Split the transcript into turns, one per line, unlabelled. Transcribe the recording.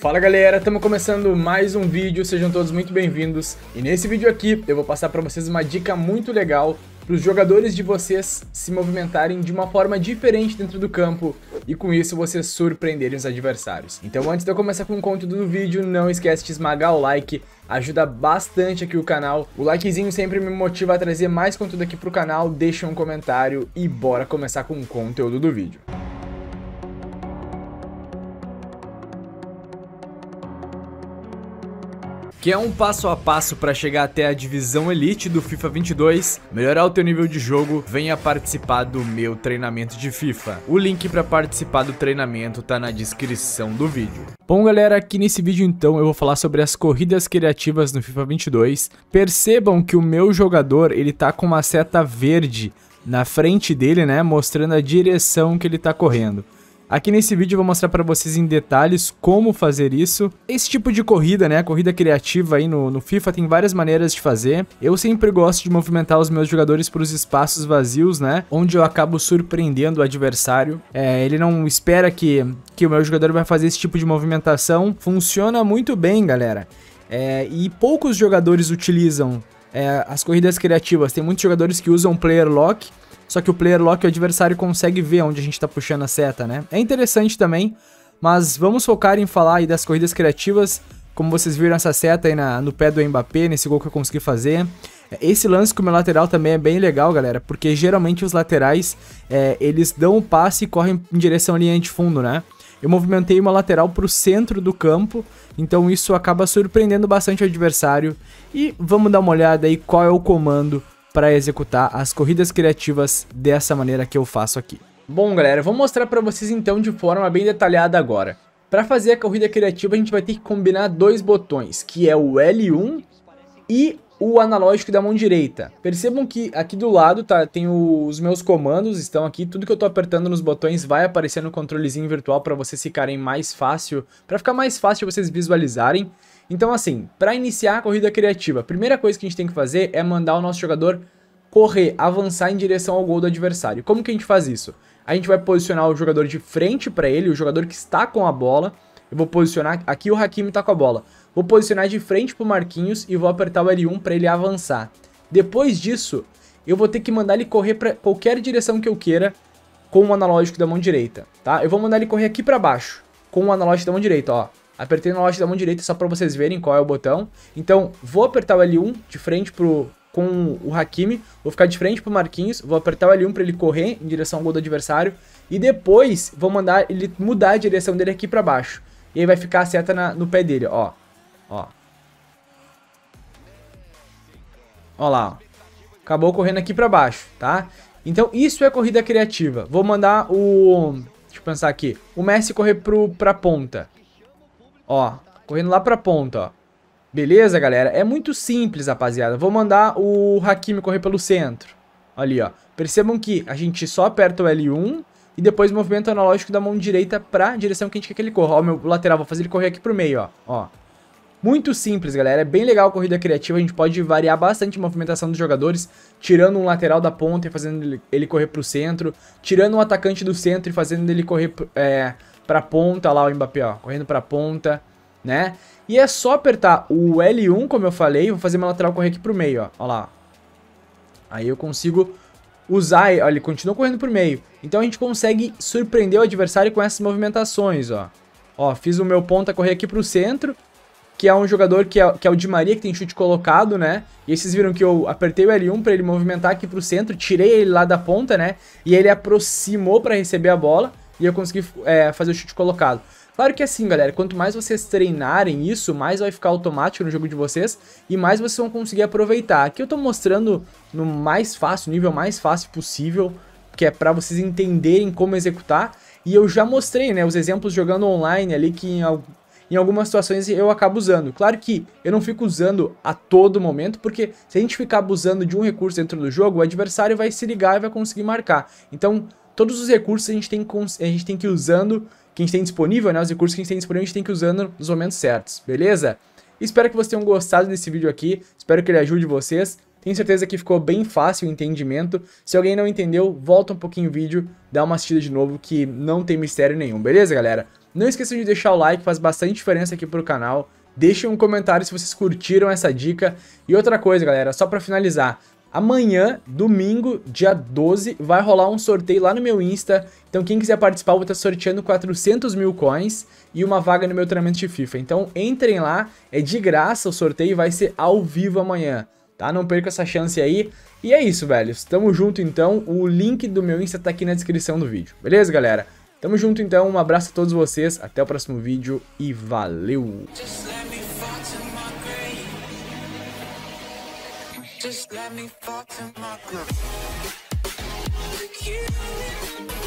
Fala galera, estamos começando mais um vídeo, sejam todos muito bem-vindos. E nesse vídeo aqui eu vou passar para vocês uma dica muito legal para os jogadores de vocês se movimentarem de uma forma diferente dentro do campo e com isso vocês surpreenderem os adversários. Então antes de eu começar com o conteúdo do vídeo, não esquece de esmagar o like, ajuda bastante aqui o canal. O likezinho sempre me motiva a trazer mais conteúdo aqui para o canal, deixa um comentário e bora começar com o conteúdo do vídeo. que é um passo a passo para chegar até a divisão elite do FIFA 22, melhorar o teu nível de jogo, venha participar do meu treinamento de FIFA. O link para participar do treinamento tá na descrição do vídeo. Bom galera, aqui nesse vídeo então eu vou falar sobre as corridas criativas no FIFA 22. Percebam que o meu jogador ele tá com uma seta verde na frente dele, né, mostrando a direção que ele tá correndo. Aqui nesse vídeo eu vou mostrar para vocês em detalhes como fazer isso. Esse tipo de corrida, né, corrida criativa aí no, no FIFA tem várias maneiras de fazer. Eu sempre gosto de movimentar os meus jogadores para os espaços vazios, né, onde eu acabo surpreendendo o adversário. É, ele não espera que, que o meu jogador vai fazer esse tipo de movimentação. Funciona muito bem, galera. É, e poucos jogadores utilizam é, as corridas criativas. Tem muitos jogadores que usam player lock, só que o player lock, o adversário, consegue ver onde a gente tá puxando a seta, né? É interessante também, mas vamos focar em falar aí das corridas criativas, como vocês viram essa seta aí na, no pé do Mbappé, nesse gol que eu consegui fazer. Esse lance com o meu lateral também é bem legal, galera, porque geralmente os laterais, é, eles dão o passe e correm em direção à linha de fundo, né? Eu movimentei uma lateral para o centro do campo, então isso acaba surpreendendo bastante o adversário. E vamos dar uma olhada aí qual é o comando para executar as corridas criativas dessa maneira que eu faço aqui. Bom galera, eu vou mostrar para vocês então de forma bem detalhada agora. Para fazer a corrida criativa a gente vai ter que combinar dois botões, que é o L1 e o analógico da mão direita. Percebam que aqui do lado tá, tem os meus comandos, estão aqui, tudo que eu tô apertando nos botões vai aparecer no controlezinho virtual para vocês ficarem mais fácil, para ficar mais fácil vocês visualizarem. Então assim, para iniciar a corrida criativa, a primeira coisa que a gente tem que fazer é mandar o nosso jogador correr, avançar em direção ao gol do adversário. Como que a gente faz isso? A gente vai posicionar o jogador de frente para ele, o jogador que está com a bola. Eu vou posicionar, aqui o Hakimi está com a bola. Vou posicionar de frente pro Marquinhos e vou apertar o L1 para ele avançar. Depois disso, eu vou ter que mandar ele correr para qualquer direção que eu queira com o analógico da mão direita, tá? Eu vou mandar ele correr aqui para baixo com o analógico da mão direita, ó. Apertei no launch da mão direita só para vocês verem qual é o botão. Então, vou apertar o L1 de frente pro com o Hakimi, vou ficar de frente pro Marquinhos, vou apertar o L1 para ele correr em direção ao gol do adversário e depois vou mandar ele mudar a direção dele aqui para baixo. E aí vai ficar a seta na, no pé dele, ó. Ó. Ó lá, ó. Acabou correndo aqui para baixo, tá? Então isso é corrida criativa. Vou mandar o... Deixa eu pensar aqui. O Messi correr pro, pra ponta. Ó, correndo lá pra ponta, ó. Beleza, galera? É muito simples, rapaziada. Vou mandar o Hakimi correr pelo centro. Ali, ó. Percebam que a gente só aperta o L1 e depois o movimento analógico da mão direita pra direção que a gente quer que ele corra. Ó, meu lateral, vou fazer ele correr aqui pro meio, ó. Ó. Muito simples, galera. É bem legal a corrida criativa. A gente pode variar bastante a movimentação dos jogadores, tirando um lateral da ponta e fazendo ele correr pro centro, tirando um atacante do centro e fazendo ele correr... É, pra ponta lá o Mbappé, ó, correndo pra ponta, né? E é só apertar o L1, como eu falei, vou fazer meu lateral correr aqui pro meio, ó, ó lá. Aí eu consigo usar, olha, ele continua correndo pro meio. Então a gente consegue surpreender o adversário com essas movimentações, ó. Ó, fiz o meu ponta correr aqui pro centro, que é um jogador que é, que é o Di Maria, que tem chute colocado, né? E aí vocês viram que eu apertei o L1 para ele movimentar aqui pro centro, tirei ele lá da ponta, né? E ele aproximou para receber a bola e eu consegui é, fazer o chute colocado. Claro que assim, galera, quanto mais vocês treinarem isso, mais vai ficar automático no jogo de vocês e mais vocês vão conseguir aproveitar. Aqui eu tô mostrando no mais fácil, nível mais fácil possível, que é para vocês entenderem como executar. E eu já mostrei, né, os exemplos jogando online ali que em, em algumas situações eu acabo usando. Claro que eu não fico usando a todo momento, porque se a gente ficar abusando de um recurso dentro do jogo, o adversário vai se ligar e vai conseguir marcar. Então, todos os recursos a gente tem, a gente tem que ir usando, que a gente tem disponível, né? Os recursos que a gente tem disponível, a gente tem que ir usando nos momentos certos, beleza? Espero que vocês tenham gostado desse vídeo aqui, espero que ele ajude vocês. Tenho certeza que ficou bem fácil o entendimento. Se alguém não entendeu, volta um pouquinho o vídeo, dá uma assistida de novo que não tem mistério nenhum, beleza, galera? Não esqueçam de deixar o like, faz bastante diferença aqui pro canal. Deixem um comentário se vocês curtiram essa dica. E outra coisa, galera, só para finalizar, Amanhã, domingo, dia 12, vai rolar um sorteio lá no meu Insta. Então quem quiser participar, eu vou estar sorteando 400 mil coins e uma vaga no meu treinamento de FIFA. Então entrem lá, é de graça o sorteio, vai ser ao vivo amanhã, tá? Não perca essa chance aí. E é isso, velho. Tamo junto então. O link do meu Insta tá aqui na descrição do vídeo. Beleza, galera? Tamo junto então. Um abraço a todos vocês. Até o próximo vídeo e valeu! Just let me fall to my groove. You.